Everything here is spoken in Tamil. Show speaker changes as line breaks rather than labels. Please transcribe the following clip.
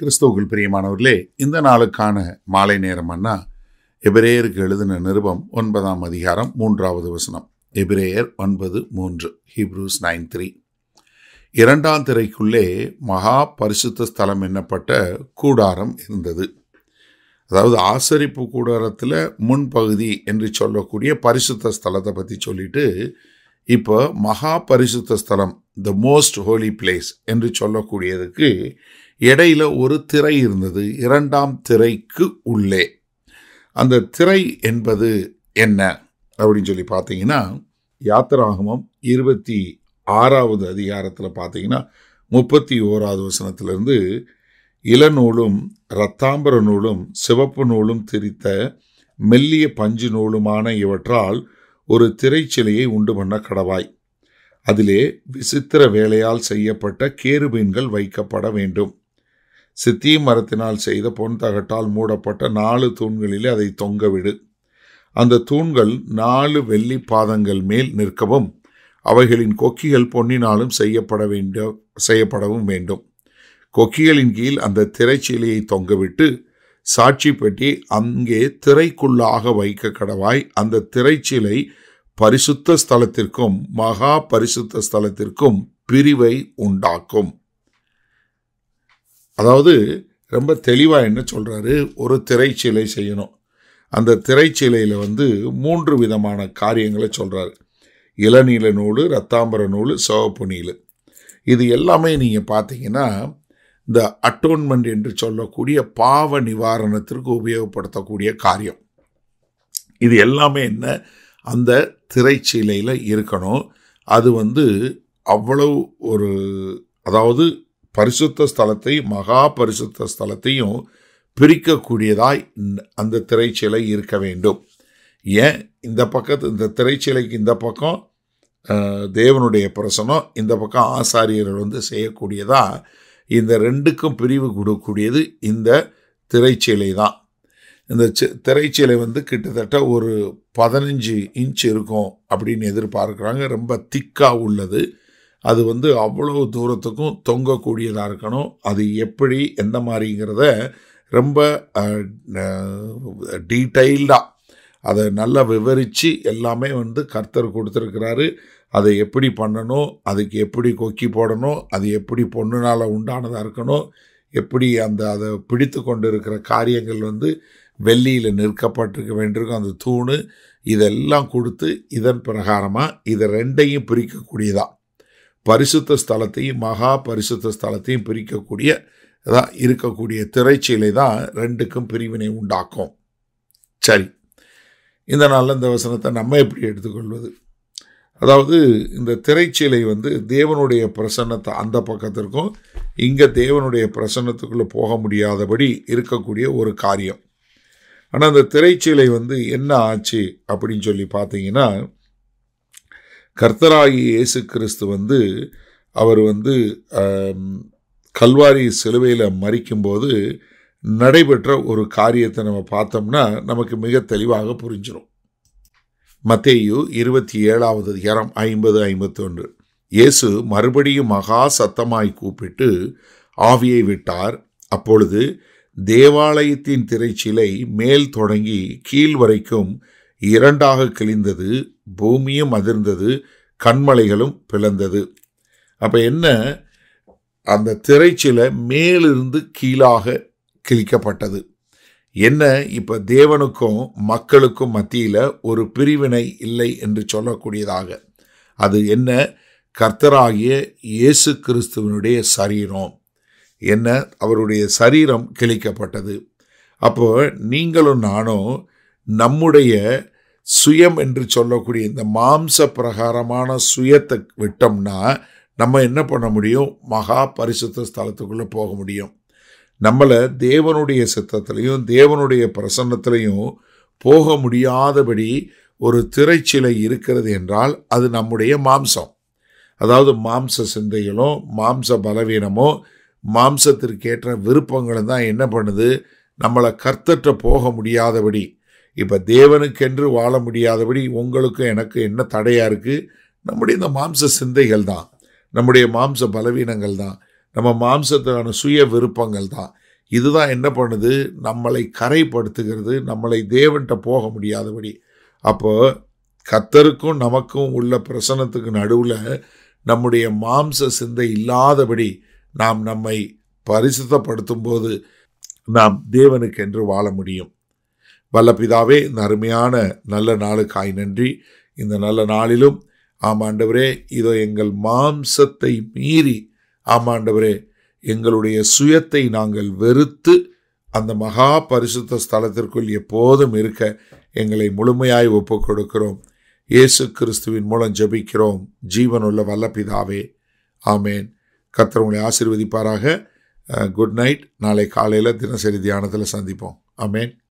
கிறிஸ்தவர்கள் பிரியமானவர்களே இந்த நாளுக்கான மாலை நேரம்னா எபிரேயருக்கு எழுதின நிருபம் ஒன்பதாம் அதிகாரம் மூன்றாவது வசனம் எபிரேயர் ஒன்பது மூன்று ஹீப்ரூஸ் நைன் த்ரீ இரண்டாம் திரைக்குள்ளே மகா பரிசுத்த ஸ்தலம் என்னப்பட்ட கூடாரம் இருந்தது அதாவது ஆசரிப்பு கூடாரத்தில் முன்பகுதி என்று சொல்லக்கூடிய பரிசுத்த ஸ்தலத்தை பற்றி சொல்லிட்டு இப்போ மகா பரிசுத்த ஸ்தலம் த மோஸ்ட் ஹோலி பிளேஸ் என்று சொல்லக்கூடியதுக்கு இடையில ஒரு திரை இருந்தது இரண்டாம் திரைக்கு உள்ளே அந்த திரை என்பது என்ன அப்படின்னு சொல்லி பார்த்தீங்கன்னா யாத்திராகமம் இருபத்தி ஆறாவது அதிகாரத்தில் பார்த்தீங்கன்னா முப்பத்தி ஓராவது வசனத்திலிருந்து இளநூலும் இரத்தாம்பர நூலும் சிவப்பு நூலும் திரித்த மெல்லிய பஞ்சு நூலுமான இவற்றால் ஒரு திரைச்சிலையை உண்டு பண்ண கடவாய் அதிலே விசித்திர வேலையால் செய்யப்பட்ட கேருபீன்கள் வைக்கப்பட வேண்டும் சித்தி மரத்தினால் செய்த பொன் தகட்டால் மூடப்பட்ட நாலு தூண்களிலே அதை தொங்கவிடு அந்த தூண்கள் நாலு வெள்ளி பாதங்கள் மேல் நிற்கவும் அவைகளின் கொக்கிகள் பொன்னினாலும் செய்யப்பட வேண்டிய செய்யப்படவும் வேண்டும் கொக்கிகளின் கீழ் அந்த திரைச்சீலையை தொங்கவிட்டு சாட்சி பெட்டி அங்கே திரைக்குள்ளாக வைக்க கடவாய் அந்த திரைச்சீலை பரிசுத்த ஸ்தலத்திற்கும் மகா பரிசுத்த ஸ்தலத்திற்கும் பிரிவை உண்டாக்கும் அதாவது ரொம்ப தெளிவாக என்ன சொல்கிறாரு ஒரு திரைச்சீலை செய்யணும் அந்த திரைச்சீலையில் வந்து மூன்று விதமான காரியங்களை சொல்கிறாரு இளநீல நூல் ரத்தாம்பர நூல் சிவப்பு நீல் இது எல்லாமே நீங்கள் பார்த்தீங்கன்னா இந்த அட்டோன்மெண்ட் என்று சொல்லக்கூடிய பாவ நிவாரணத்திற்கு உபயோகப்படுத்தக்கூடிய காரியம் இது எல்லாமே என்ன அந்த திரைச்சீலையில் இருக்கணும் அது வந்து அவ்வளவு ஒரு அதாவது பரிசுத்த ஸ்தலத்தையும் மகா பரிசுத்த ஸ்தலத்தையும் பிரிக்கக்கூடியதாய் அந்த திரைச்சிலை இருக்க வேண்டும் ஏன் இந்த பக்கத்து இந்த திரைச்சிலைக்கு இந்த பக்கம் தேவனுடைய பிரசனம் இந்த பக்கம் ஆசாரியர்கள் வந்து செய்யக்கூடியதா இந்த ரெண்டுக்கும் பிரிவு கொடுக்கக்கூடியது இந்த திரைச்சீலை தான் இந்த திரைச்சிலை வந்து கிட்டத்தட்ட ஒரு பதினஞ்சு இன்ச் இருக்கும் அப்படின்னு எதிர்பார்க்குறாங்க ரொம்ப திக்காக உள்ளது அது வந்து அவ்வளவு தூரத்துக்கும் தொங்கக்கூடியதாக இருக்கணும் அது எப்படி எந்த மாதிரிங்கிறத ரொம்ப டீட்டெயில்டாக அதை நல்லா விவரித்து எல்லாமே வந்து கர்த்தர் கொடுத்துருக்கிறாரு அதை எப்படி பண்ணணும் அதுக்கு எப்படி கொக்கி போடணும் அது எப்படி பொண்ணுனால் உண்டானதாக இருக்கணும் எப்படி அந்த அதை பிடித்து கொண்டு இருக்கிற காரியங்கள் வந்து வெள்ளியில் நிற்கப்பட்டிருக்க வேண்டியிருக்கும் அந்த தூணு இதெல்லாம் கொடுத்து இதன் பிரகாரமாக இதை ரெண்டையும் பிரிக்கக்கூடியதான் பரிசுத்த ஸ்தலத்தையும் மகா பரிசுத்த ஸ்தலத்தையும் பிரிக்கக்கூடிய தான் இருக்கக்கூடிய திரைச்சீலை தான் ரெண்டுக்கும் பிரிவினை உண்டாக்கும் சரி இந்த நாளில் இந்த வசனத்தை நம்ம எப்படி எடுத்துக்கொள்வது அதாவது இந்த திரைச்சீலை வந்து தேவனுடைய பிரசன்னத்தை அந்த பக்கத்திற்கும் இங்கே தேவனுடைய பிரசன்னத்துக்குள்ளே போக முடியாதபடி இருக்கக்கூடிய ஒரு காரியம் ஆனால் அந்த திரைச்சீலை வந்து என்ன ஆச்சு அப்படின்னு சொல்லி பார்த்தீங்கன்னா கர்த்தராகி இயேசு கிறிஸ்து வந்து அவர் வந்து கல்வாரி சிலுவையில் மறிக்கும்போது நடைபெற்ற ஒரு காரியத்தை நம்ம பார்த்தோம்னா நமக்கு மிக தெளிவாக புரிஞ்சிடும் மத்தேயு இருபத்தி ஏழாவது அதிகாரம் ஐம்பது ஐம்பத்தொன்று இயேசு மறுபடியும் மகா சத்தமாய் கூப்பிட்டு ஆவியை விட்டார் அப்பொழுது தேவாலயத்தின் திரைச்சிலை மேல் தொடங்கி கீழ் வரைக்கும் இரண்டாக கிழிந்தது பூமியும் அதிர்ந்தது கண்மலைகளும் பிளந்தது அப்போ என்ன அந்த திரைச்சில மேலிருந்து கீழாக கிழிக்கப்பட்டது என்ன இப்போ தேவனுக்கும் மக்களுக்கும் மத்தியில் ஒரு பிரிவினை இல்லை என்று சொல்லக்கூடியதாக அது என்ன கர்த்தராகிய இயேசு கிறிஸ்துவனுடைய சரீரம் என்ன அவருடைய சரீரம் கிழிக்கப்பட்டது அப்போ நீங்களும் நானும் நம்முடைய சுயம் என்று சொல்லக்கூடிய இந்த மாம்ச பிரகாரமான சுயத்தை விட்டோம்னா நம்ம என்ன பண்ண முடியும் மகா பரிசுத்த ஸ்தலத்துக்குள்ளே போக முடியும் நம்மளை தேவனுடைய சித்தத்திலையும் தேவனுடைய பிரசன்னத்திலையும் போக முடியாதபடி ஒரு திரைச்சிலை இருக்கிறது என்றால் அது நம்முடைய மாம்சம் அதாவது மாம்ச சிந்தைகளும் மாம்ச பலவீனமோ மாம்சத்திற்கேற்ற விருப்பங்களும் தான் என்ன பண்ணுது நம்மளை கர்த்தற்ற போக முடியாதபடி இப்போ தேவனுக்கென்று வாழ முடியாதபடி உங்களுக்கும் எனக்கு என்ன தடையாக இருக்குது நம்முடைய இந்த மாம்ச சிந்தைகள் தான் நம்முடைய மாம்ச பலவீனங்கள் தான் நம்ம மாம்சத்துக்கான சுய விருப்பங்கள் தான் இதுதான் என்ன பண்ணுது நம்மளை கரைப்படுத்துகிறது நம்மளை தேவன்கிட்ட போக முடியாதபடி அப்போ கத்தருக்கும் நமக்கும் உள்ள பிரசனத்துக்கு நடுவில் நம்முடைய மாம்ச சிந்தை இல்லாதபடி நாம் நம்மை பரிசுத்தப்படுத்தும் போது நாம் தேவனுக்கென்று வாழ முடியும் வல்ல பிதாவே இந்த அருமையான நல்ல நாளுக்காய் நன்றி இந்த நல்ல நாளிலும் ஆமாண்டவரே இதோ எங்கள் மாம்சத்தை மீறி ஆமாண்டவரே எங்களுடைய சுயத்தை நாங்கள் வெறுத்து அந்த மகா பரிசுத்த ஸ்தலத்திற்குள் எப்போதும் இருக்க எங்களை முழுமையாய் ஒப்பு கொடுக்கிறோம் இயேசு கிறிஸ்துவின் மூலம் ஜபிக்கிறோம் ஜீவனுள்ள வல்லப்பிதாவே ஆமேன் கத்தர் உங்களை ஆசிர்வதிப்பாராக குட் நைட் நாளை காலையில் தினசரி தியானத்தில் சந்திப்போம் ஆமேன்